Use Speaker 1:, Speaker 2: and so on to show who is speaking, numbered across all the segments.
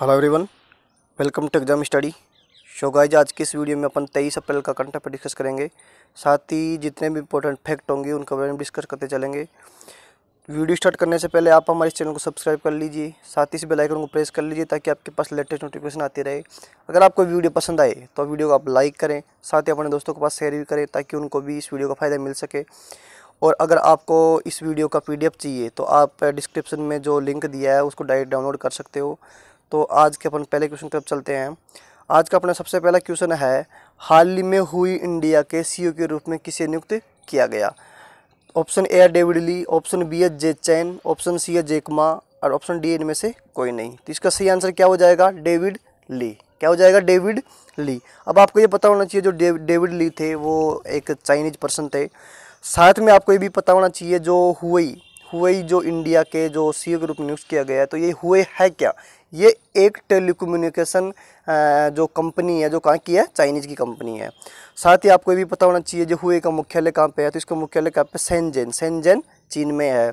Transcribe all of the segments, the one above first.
Speaker 1: hello everyone welcome to exam study show guys आज की इस वीडियो में अपन 23 अप्रैल का कंटेंट पर डिस्कस करेंगे साथ ही जितने भी इंपॉर्टेंट फैक्ट होंगे उनके बारे में डिस्कस करते चलेंगे वीडियो स्टार्ट करने से पहले आप हमारे चैनल को सब्सक्राइब कर लीजिए साथ ही इस बेल आइकन को प्रेस कर लीजिए ताकि आपके पास लेटेस्ट नोटिफिकेशन आती रहे अगर आपको वीडियो पसंद आए तो वीडियो को आप लाइक करें साथ ही अपने दोस्तों के पास शेयर भी करें ताकि उनको भी इस वीडियो का फ़ायदा मिल सके और अगर आपको इस वीडियो का पीडीएफ चाहिए तो आप डिस्क्रिप्शन में जो लिंक दिया है उसको डायरेक्ट डाउनलोड कर सकते हो तो आज के अपन पहले क्वेश्चन की तरफ चलते हैं आज का अपना सबसे पहला क्वेश्चन है हाल ही में हुई इंडिया के सी e के रूप में किसे नियुक्त किया गया ऑप्शन ए है डेविड ली ऑप्शन बी है जे चैन ऑप्शन सी है जेकमा और ऑप्शन डी इनमें से कोई नहीं तो इसका सही आंसर क्या हो जाएगा डेविड ली क्या हो जाएगा डेविड ली अब आपको ये पता होना चाहिए जो डेविड ली थे वो एक चाइनीज पर्सन थे साथ में आपको ये भी पता होना चाहिए जो हुई हुई जो इंडिया के जो सी e के रूप में नियुक्त किया गया है तो ये हुए है क्या ये एक टेलीकम्युनिकेशन जो कंपनी है जो कहाँ की है चाइनीज़ की कंपनी है साथ ही आपको ये भी पता होना चाहिए जो हुए का मुख्यालय कहाँ पे है तो इसका मुख्यालय कहाँ पे सेंजेन सेंजेन चीन में है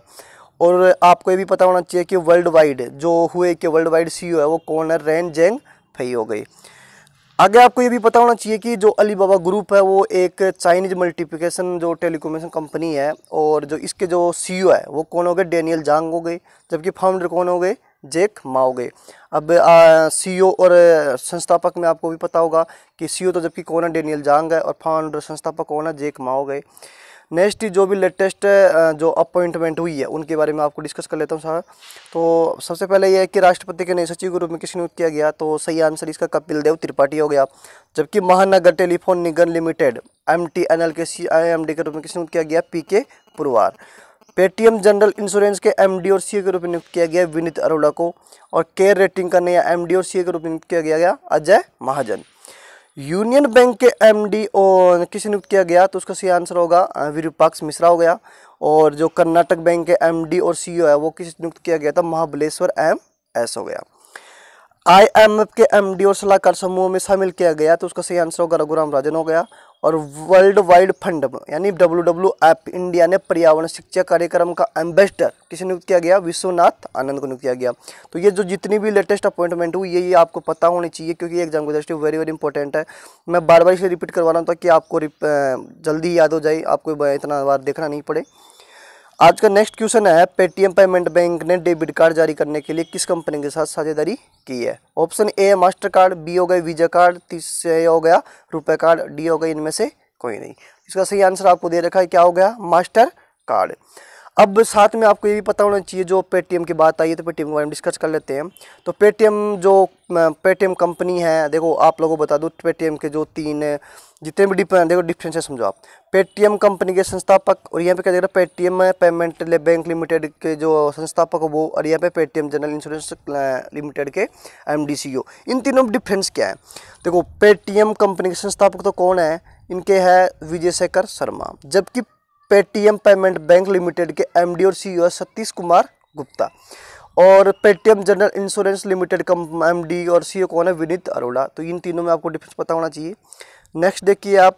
Speaker 1: और आपको ये भी पता होना चाहिए कि वर्ल्ड वाइड जो हुए के वर्ल्ड वाइड सी है वो कौन है रैन जेंग फई हो गई आगे आपको ये भी पता होना चाहिए कि जो अलीबाबा ग्रुप है वो एक चाइनीज मल्टीप्लिकेशन जो टेलीकोमेशन कंपनी है और जो इसके जो सीईओ e है वो कौन हो गए डेनियल जांग हो गए जबकि फाउंडर कौन हो गए जेक माओगे अब सीईओ और संस्थापक में आपको भी पता होगा कि सीईओ तो जबकि कौन है डेनियल जांग है और फाउंडर संस्थापक कौन है जेक माओगे नेक्स्ट जो भी लेटेस्ट जो अपॉइंटमेंट हुई है उनके बारे में आपको डिस्कस कर लेता हूँ सर तो सबसे पहले यह है कि राष्ट्रपति के नए सचिव के रूप में किसी नियुक्त किया गया तो सही आंसर इसका कपिल देव त्रिपाठी हो गया जबकि महानगर टेलीफोन निगम लिमिटेड एम के सी के रूप में किसी नियुक्त किया गया P K Purwar Paytm general insurance के एमडी और सीए के रूप में नियुक्त किया गया विनीत अरोड़ा को और केयर रेटिंग का नया एमडी और सीए के रूप में नियुक्त किया गया अजय महाजन यूनियन बैंक के एमडी और किसे नियुक्त किया गया तो उसका सही आंसर होगा विरूपाक्ष मिश्रा हो गया और जो कर्नाटक बैंक के एमडी और ओ e है वो किसे नियुक्त किया गया था महाबलेश्वर एम एस हो गया आई एम के एम डी और सलाहकार समूह में शामिल किया गया तो उसका सही आंसर होगा रघुराम राजन हो गया और वर्ल्ड वाइड फंड यानी डब्ल्यू डब्ल्यू एफ इंडिया ने पर्यावरण शिक्षा कार्यक्रम का एम्बेसडर किसे नियुक्त किया गया विश्वनाथ आनंद को नियुक्त किया गया तो ये जो जितनी भी लेटेस्ट अपॉइंटमेंट हुई ये ये आपको पता होनी चाहिए क्योंकि एग्जाम की दृष्टि वेरी वेरी इंपॉर्टेंट है मैं बार बार इसे रिपीट करवा रहा हूँ ताकि आपको जल्दी याद हो जाए आपको इतना बार देखना नहीं पड़े आज का नेक्स्ट क्वेश्चन है पेटीएम पेमेंट बैंक ने डेबिट कार्ड जारी करने के लिए किस कंपनी के साथ साझेदारी की है ऑप्शन ए है मास्टर कार्ड बी हो गए वीजा कार्ड तीसरे हो गया रुपए कार्ड डी हो गया इनमें से कोई नहीं इसका सही आंसर आपको दे रखा है क्या हो गया मास्टर कार्ड अब साथ में आपको ये भी पता होना चाहिए जो पेटीएम की बात आई है तो पेटीएम के बारे में डिस्कस कर लेते हैं तो पेटीएम जो पेटीएम कंपनी है देखो आप लोगों को बता दूँ पेटीएम के जो तीन जितने भी डिफ देखो डिफरेंस है समझो आप पेटीएम कंपनी के संस्थापक और यहाँ पे क्या देख रहे हैं पेटीएम पेमेंट बैंक लिमिटेड के जो संस्थापक वो और यहाँ पे पेटीएम जनरल इंश्योरेंस लिमिटेड के एम इन तीनों में डिफ्रेंस क्या है देखो पेटीएम कंपनी के संस्थापक तो कौन है इनके है विजय शेखर शर्मा जबकि पेटीएम पेमेंट बैंक लिमिटेड के एमडी और सीईओ e सतीश कुमार गुप्ता और पेटीएम जनरल इंश्योरेंस लिमिटेड का एमडी और सीईओ e कौन है विनीत अरोड़ा तो इन तीनों में आपको डिफरेंस पता होना चाहिए नेक्स्ट देखिए आप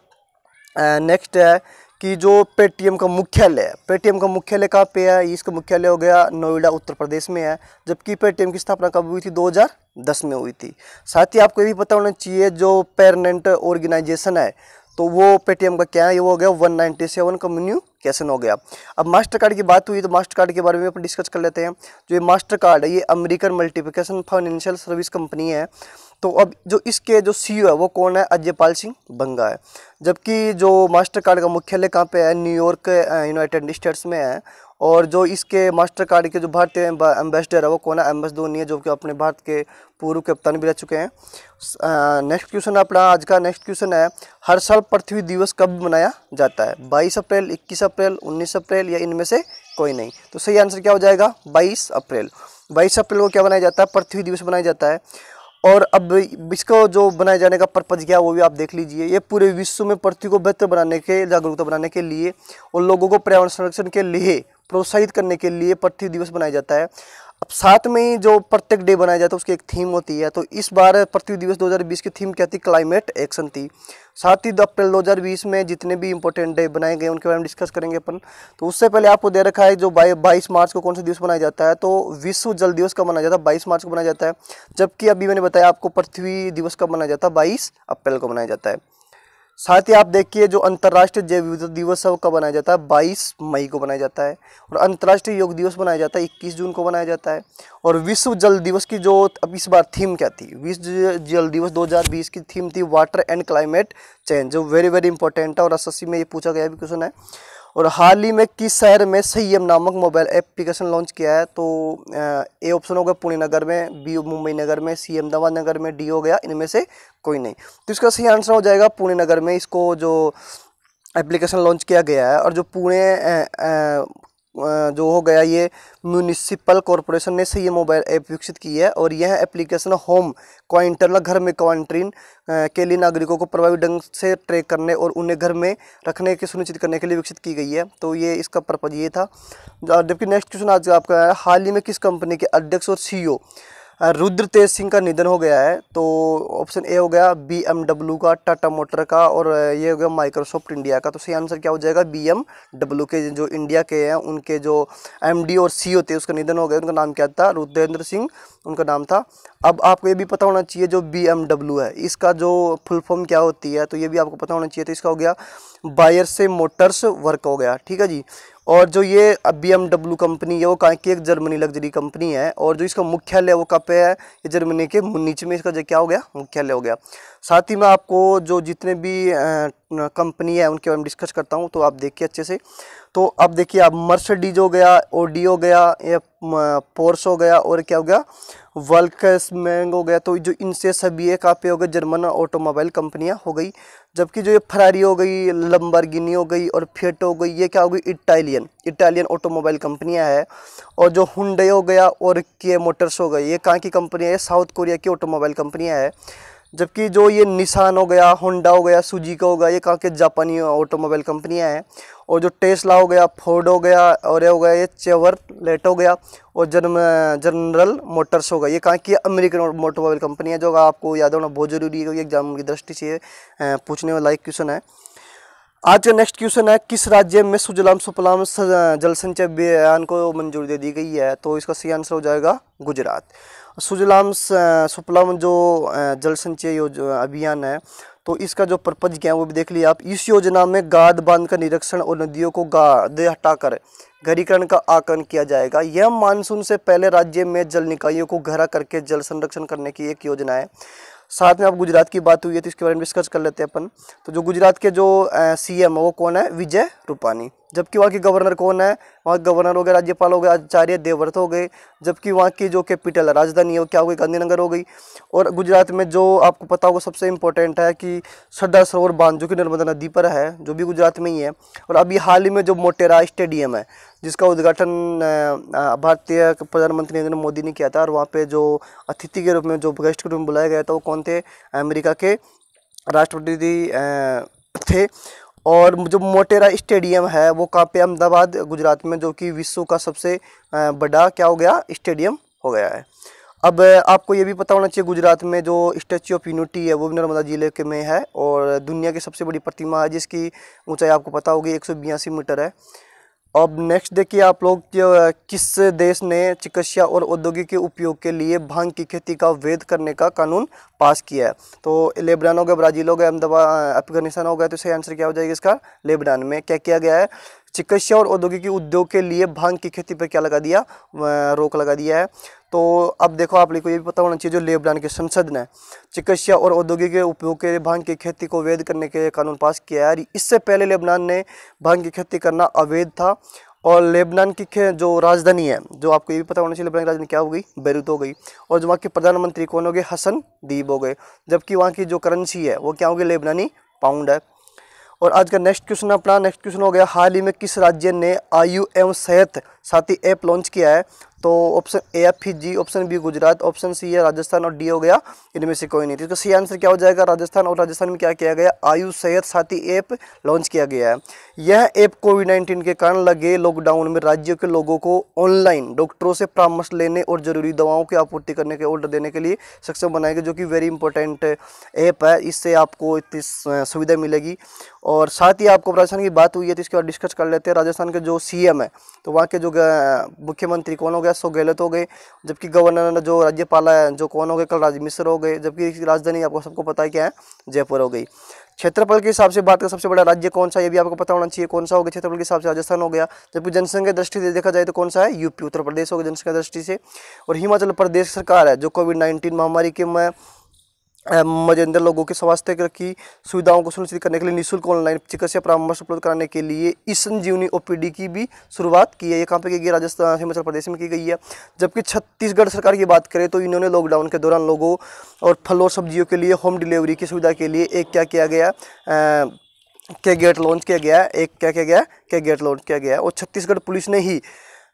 Speaker 1: नेक्स्ट है कि जो पेटीएम का मुख्यालय है पेटीएम का मुख्यालय कहाँ पे है इसका मुख्यालय हो गया नोएडा उत्तर प्रदेश में है जबकि पेटीएम की स्थापना कब हुई थी 2010 में हुई थी साथ ही आपको ये भी पता होना चाहिए जो पेरनेंट ऑर्गेनाइजेशन है तो वो पेटीएम का क्या है ये हो गया वन नाइन्टी सेवन का मेन्यू कैसे हो गया अब मास्टर कार्ड की बात हुई तो मास्टर कार्ड के बारे में अपन डिस्कस कर लेते हैं जो ये मास्टर कार्ड है ये American multiplication financial service company है तो अब जो इसके जो सी e है वो कौन है अजयपाल सिंह बंगा है जबकि जो मास्टर कार्ड का मुख्यालय कहाँ पे है न्यूयॉर्क यूनाइटेड स्टेट्स में है और जो इसके मास्टर कार्ड के जो भारतीय एम्बेसडर है वो कौन है एम एस धोनी है जो कि अपने भारत के पूर्व कप्तान भी रह चुके हैं नेक्स्ट क्वेश्चन अपना आज का नेक्स्ट क्वेश्चन है हर साल पृथ्वी दिवस कब मनाया जाता है 22 अप्रैल 21 अप्रैल 19 अप्रैल या इनमें से कोई नहीं तो सही आंसर क्या हो जाएगा बाईस अप्रैल बाईस अप्रैल को क्या बनाया जाता है पृथ्वी दिवस मनाया जाता है और अब इसको जो बनाए जाने का पर्पज़ क्या है वो भी आप देख लीजिए ये पूरे विश्व में पृथ्वी को बेहतर बनाने के जागरूकता बनाने के लिए और लोगों को पर्यावरण संरक्षण के लिए प्रोत्साहित करने के लिए पृथ्वी दिवस मनाया जाता है अब साथ में ही जो प्रत्येक डे बनाया जाता है उसकी एक थीम होती है तो इस बार पृथ्वी दिवस 2020 की थीम क्या थी क्लाइमेट एक्शन थी साथ ही दो अप्रैल 2020 में जितने भी इंपॉर्टेंट डे बनाए गए उनके बारे में डिस्कस करेंगे अपन तो उससे पहले आपको दे रखा है जो बाई बाईस मार्च को कौन सा दिवस मनाया जाता है तो विश्व जल दिवस का मनाया जाता है बाईस मार्च को मनाया जाता है जबकि अभी मैंने बताया आपको पृथ्वी दिवस कब मनाया जाता है बाईस अप्रैल को मनाया जाता है साथ ही आप देखिए जो अंतर्राष्ट्रीय जैव विविधता दिवस है वो कब मनाया जाता है 22 मई को बनाया जाता है और अंतर्राष्ट्रीय योग दिवस बनाया जाता है 21 जून को बनाया जाता है और विश्व जल दिवस की जो अब इस बार थीम क्या थी विश्व जल दिवस 2020 की थीम थी वाटर एंड क्लाइमेट चेंज जो वेरी वेरी इंपॉर्टेंट है और एस में ये पूछा गया भी क्वेश्चन है और हाल ही में किस शहर में सैम नामक मोबाइल एप्लीकेशन लॉन्च किया है तो ए ऑप्शन हो गया पुणे नगर में बी मुंबई नगर में सी अहमदाबाद नगर में डी हो गया इनमें से कोई नहीं तो इसका सही आंसर हो जाएगा पुणे नगर में इसको जो एप्लीकेशन लॉन्च किया गया है और जो पुणे जो हो गया ये म्यूनिसिपल कॉरपोरेशन ने से ये मोबाइल ऐप विकसित की है और यह एप्लीकेशन होम क्वारंटरल घर में क्वारंटीन के लिए नागरिकों को प्रभावी ढंग से ट्रैक करने और उन्हें घर में रखने के सुनिश्चित करने के लिए विकसित की गई है तो ये इसका पर्पज़ ये था जबकि नेक्स्ट क्वेश्चन आज आपका हाल ही में किस कंपनी के अध्यक्ष और सी रुद्र तेज सिंह का निधन हो गया है तो ऑप्शन ए हो गया बी का टाटा मोटर का और ये हो गया माइक्रोसॉफ्ट इंडिया का तो सही आंसर क्या हो जाएगा बी के जो इंडिया के हैं उनके जो एम और सी होते हैं उसका निधन हो गया उनका नाम क्या था रुद्रेंद्र सिंह उनका नाम था अब आपको ये भी पता होना चाहिए जो बी है इसका जो फुल फॉर्म क्या होती है तो ये भी आपको पता होना चाहिए तो इसका हो गया बायर से मोटर्स वर्क हो गया ठीक है जी और जो ये बी एम डब्ल्यू कंपनी है वो कहाँ की एक जर्मनी लग्जरी कंपनी है और जो इसका मुख्यालय वो कहाँ पे है ये जर्मनी के नीचे में इसका जो क्या हो गया मुख्यालय हो गया साथ ही मैं आपको जो जितने भी कंपनी है उनके बारे में डिस्कस करता हूँ तो आप देखिए अच्छे से तो अब देखिए आप मर्सडीज हो गया ओडी हो गया या पोर्स हो गया और क्या हो गया वर्ल्ड हो गया तो जो इनसे सभी एक आप हो गए जर्मन ऑटोमोबाइल कंपनियाँ हो गई जबकि जो ये फरारी हो गई लम्बरगिनी हो गई और फिएट हो गई ये क्या हो गई इटालियन इटालियन ऑटोमोबाइल कंपनियां है और जो हुडे हो गया और के मोटर्स हो गई ये कहाँ की कंपनी है साउथ कोरिया की ऑटोमोबाइल कंपनियाँ है जबकि जो ये निशान हो गया होंडा हो गया सुजी का हो गया ये कहाँ के जापानी ऑटोमोबाइल कंपनियाँ हैं और जो टेस्ला हो गया फोर्ड हो गया और ये हो गया ये चेवर लेट हो गया और जर्म जनरल मोटर्स हो गया ये कहाँ की अमेरिकन ऑटोमोबाइल कंपनी है जो आपको याद होना बहुत ज़रूरी है क्योंकि एग्जाम की दृष्टि से पूछने वाला एक क्वेश्चन है आज का नेक्स्ट क्वेश्चन है किस राज्य में सुजलाम सुपलाम जल संचय बयान को मंजूरी दे दी गई है तो इसका सही आंसर हो जाएगा गुजरात सुजलाम सुपलाम जो जल संचय अभियान है तो इसका जो पर्पज क्या है वो भी देख लिया आप इस योजना में गाद बांध का निरीक्षण और नदियों को गाद हटाकर घरीकरण का आकलन किया जाएगा यह मानसून से पहले राज्य में जल निकायों को घरा करके जल संरक्षण करने की एक योजना है साथ में आप गुजरात की बात हुई है तो इसके बारे में डिस्कस कर लेते हैं अपन तो जो गुजरात के जो सी एम है वो कौन है विजय रूपानी जबकि वहाँ के गवर्नर कौन है वहाँ के गवर्नर हो गए राज्यपाल हो गए आचार्य देवव्रत हो गए जबकि वहाँ की जो कैपिटल है राजधानी है वो क्या हो गई गांधीनगर हो गई और गुजरात में जो आपको पता होगा सबसे इम्पोर्टेंट है कि सरदार सरोवर बांध जो कि नर्मदा नदी पर है जो भी गुजरात में ही है और अभी हाल ही में जो मोटेरा स्टेडियम है जिसका उद्घाटन भारतीय प्रधानमंत्री नरेंद्र मोदी ने किया था और वहाँ पर जो अतिथि के रूप में जो गेस्ट के रूप में बुलाया गया था वो कौन थे अमेरिका के राष्ट्रपति थे और जो मोटेरा स्टेडियम है वो कहाँ पे अहमदाबाद गुजरात में जो कि विश्व का सबसे बड़ा क्या हो गया स्टेडियम हो गया है अब आपको ये भी पता होना चाहिए गुजरात में जो स्टैचू ऑफ यूनिटी है वो भी नर्मदा ज़िले के में है और दुनिया की सबसे बड़ी प्रतिमा है जिसकी ऊंचाई आपको पता होगी एक मीटर है अब नेक्स्ट देखिए आप लोग किस देश ने चिकित्सा और औद्योगिक के उपयोग के लिए भांग की खेती का वैध करने का कानून पास किया है तो लेबनान हो गया ब्राज़ील हो गया अहमदाबाद अफगानिस्तान हो गया तो सही आंसर क्या हो जाएगा इसका लेबनान में क्या किया गया है चिकित्सा और औद्योगिक उद्योग के लिए भांग की खेती पर क्या लगा दिया रोक लगा दिया है तो अब देखो आप लोग को ये भी पता होना चाहिए जो लेबनान के संसद ने चिकित्सा और औद्योगिक उपयोग के भांग की खेती को वैध करने के कानून पास किया है इससे पहले लेबनान ने भांग की खेती करना अवैध था और लेबनान की जो राजधानी है जो आपको ये भी पता होना चाहिए लेबनान की राजधानी क्या हो गई बैरूत हो गई और जो वहाँ के प्रधानमंत्री कौन हो गए हसन दीब हो गए जबकि वहाँ की जो करेंसी है वो क्या होगी लेबनानी पाउंड है और आज का नेक्स्ट क्वेश्चन अपना नेक्स्ट क्वेश्चन हो गया हाल ही में किस राज्य ने आयु एवं सेहत साथी ऐप लॉन्च किया है तो ऑप्शन ए है जी option B Gujarat option C है राजस्थान और डी हो गया इनमें से कोई नहीं तो इसका सी आंसर क्या हो जाएगा राजस्थान और राजस्थान में क्या किया गया आयु सेहत साथी ऐप लॉन्च किया गया है यह ऐप कोविड नाइन्टीन के कारण लगे लॉकडाउन में राज्यों के लोगों को ऑनलाइन डॉक्टरों से परामर्श लेने और जरूरी दवाओं की आपूर्ति करने के ऑर्डर देने के लिए सक्षम बनाएगा जो कि वेरी इंपॉर्टेंट ऐप है इससे आपको इतनी सुविधा मिलेगी और साथ ही आपको राजस्थान की बात हुई है तो इसके बाद डिस्कस कर लेते हैं राजस्थान के जो सीएम है तो वहाँ के जो मुख्यमंत्री कौन हो गया सो गहलोत हो गए जबकि गवर्नर जो राज्यपाल है जो कौन हो गए कल राज मिश्र हो गए जबकि राजधानी आपको सबको पता है क्या है जयपुर हो गई क्षेत्रफल के हिसाब से बात का सबसे बड़ा राज्य कौन सा ये भी आपको पता होना चाहिए कौन सा हो गया क्षेत्रफल के हिसाब से राजस्थान हो गया जबकि जनसंख्या दृष्टि से देखा जाए तो कौन सा है यूपी उत्तर प्रदेश हो गया जनसंख्या दृष्टि से और हिमाचल प्रदेश सरकार है जो कोविड नाइन्टीन महामारी के में मजेंद्र लोगों के स्वास्थ्य की सुविधाओं को सुनिश्चित करने के लिए निःशुल्क ऑनलाइन चिकित्सा परामर्श उपलब्ध कराने के लिए इस संजीवनी ओपीडी की भी शुरुआत की है ये कहाँ पे की गई राजस्थान हिमाचल प्रदेश में की गई है जबकि छत्तीसगढ़ सरकार की बात करें तो इन्होंने लॉकडाउन के दौरान लोगों और फल और सब्जियों के लिए होम डिलीवरी की सुविधा के लिए एक क्या किया गया आ, के गेट लॉन्च किया गया एक क्या किया गया के गेट लॉन्च किया गया और छत्तीसगढ़ पुलिस ने ही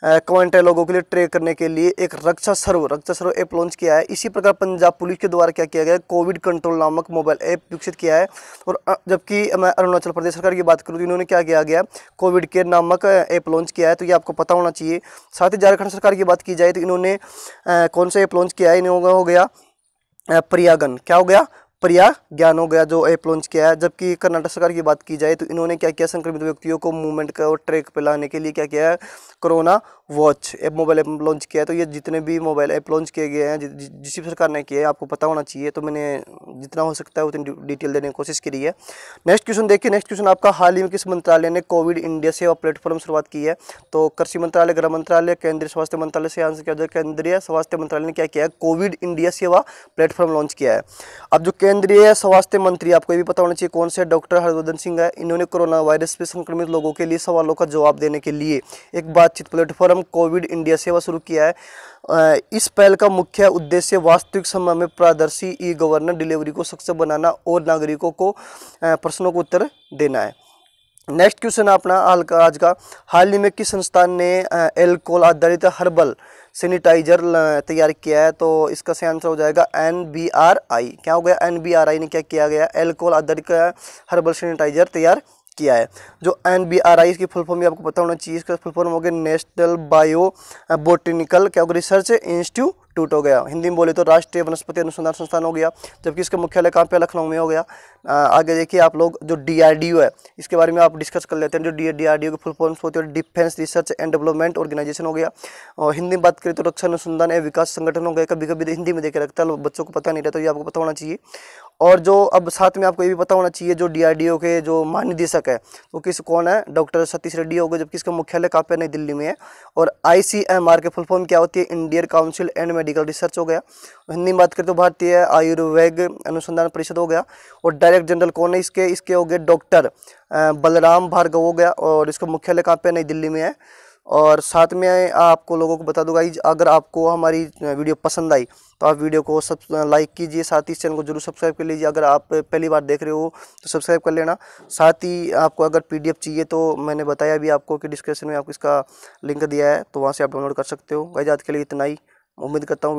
Speaker 1: क्वांटे लोगों के लिए ट्रेक करने के लिए एक रक्षा सर्व रक्षा सर्व ऐप लॉन्च किया है इसी प्रकार पंजाब पुलिस के द्वारा क्या किया गया कोविड कंट्रोल नामक मोबाइल ऐप विकसित किया है और जबकि मैं अरुणाचल प्रदेश सरकार की बात करूँ तो इन्होंने क्या किया गया कोविड केयर नामक ऐप लॉन्च किया है तो ये आपको पता होना चाहिए साथ ही झारखंड सरकार की बात की जाए तो इन्होंने कौन सा ऐप लॉन्च किया है इन्होंने हो गया प्रयागन क्या हो गया प्रिया ज्ञान हो गया जो ऐप लॉन्च किया है जबकि कर्नाटक सरकार की बात की जाए तो इन्होंने क्या किया संक्रमित व्यक्तियों को मूवमेंट का और ट्रैक पर लाने के लिए क्या किया है corona watch app mobile app launch किया है तो ये जितने भी मोबाइल ऐप लॉन्च किए गए हैं जिस भी सरकार ने किया है आपको पता होना चाहिए तो मैंने जितना हो सकता है उतनी डिटेल देने की कोशिश करी है नेक्स्ट क्वेश्चन देखिए नेक्स्ट क्वेश्चन आपका हाल ही में किस मंत्रालय ने कोविड इंडिया सेवा प्लेटफॉर्म शुरुआत की है तो कृषि मंत्रालय गृह मंत्रालय केंद्रीय स्वास्थ्य मंत्रालय से आंसर किया जाए केंद्रीय स्वास्थ्य मंत्रालय ने क्या किया है Covid India Seva platform launch किया है अब जो केंद्रीय स्वास्थ्य मंत्री आपको ये भी पता होना चाहिए कौन से डॉक्टर हरवर्धन सिंह है इन्होंने कोरोना वायरस से संक्रमित लोगों के लिए सवालों का जवाब देने के लिए एक बातचीत प्लेटफॉर्म कोविड इंडिया सेवा शुरू किया है इस पहल का मुख्य उद्देश्य वास्तविक समय में पारदर्शी ई गवर्नर डिलीवरी को सक्षम बनाना और नागरिकों को प्रश्नों को उत्तर देना है नेक्स्ट क्वेश्चन अपना हाल का आज का हाल ही में किस संस्थान ने एल्कोहल आधारित हर्बल सैनिटाइजर तैयार किया है तो इसका सही आंसर हो जाएगा एन बी आर आई क्या हो गया एन बी आर आई ने क्या किया गया एल्कोहल आधारित हर्बल सैनिटाइजर तैयार किया है जो एन बी आर आई इसकी फुल फॉर्म भी आपको पता होना चाहिए इसका फुल फॉर्म हो गया नेशनल बायो बोटेनिकल क्या रिसर्च इंस्टीट्यूट इंस्टीट्यूट हो गया हिंदी में बोले तो राष्ट्रीय वनस्पति अनुसंधान संस्थान हो गया जबकि इसका मुख्यालय कहाँ पे लखनऊ में हो गया आ, आगे देखिए आप लोग जो डीआरडीओ है इसके बारे में आप डिस्कस कर लेते हैं जो डी डी आर की फुल फॉर्म्स होती है defence research and development organisation हो गया और हिंदी में बात करें तो रक्षा अनुसंधान एवं विकास संगठन हो गया कभी कभी तो हिंदी में देखे रखता है बच्चों को पता नहीं रहता तो ये आपको पता होना चाहिए और जो अब साथ में आपको ये भी पता होना चाहिए जो डी के जो महानिदेशक है वो किस कौन है डॉक्टर सतीश रेड्डी हो गए जबकि इसका मुख्यालय कहाँ पे नई दिल्ली में है और आई के फुल फॉर्म क्या होती है Indian council and medical research हो गया हिंदी में बात करें तो भारतीय आयुर्वेद अनुसंधान परिषद हो गया और डायरेक्ट जनरल कौन है इसके इसके हो गए डॉक्टर बलराम भार्गव हो गया और इसका मुख्यालय कहाँ पे नई दिल्ली में है और साथ में आपको लोगों को बता दूंगा अगर आपको हमारी वीडियो पसंद आई तो आप वीडियो को सब लाइक कीजिए साथ ही इस चैनल को जरूर सब्सक्राइब कर लीजिए अगर आप पहली बार देख रहे हो तो सब्सक्राइब कर लेना साथ ही आपको अगर पीडीएफ चाहिए तो मैंने बताया भी आपको कि डिस्क्रिप्शन में आपको इसका लिंक दिया है तो वहाँ से आप डाउनलोड कर सकते हो गाइज आज के लिए इतना ही उम्मीद करता हूँ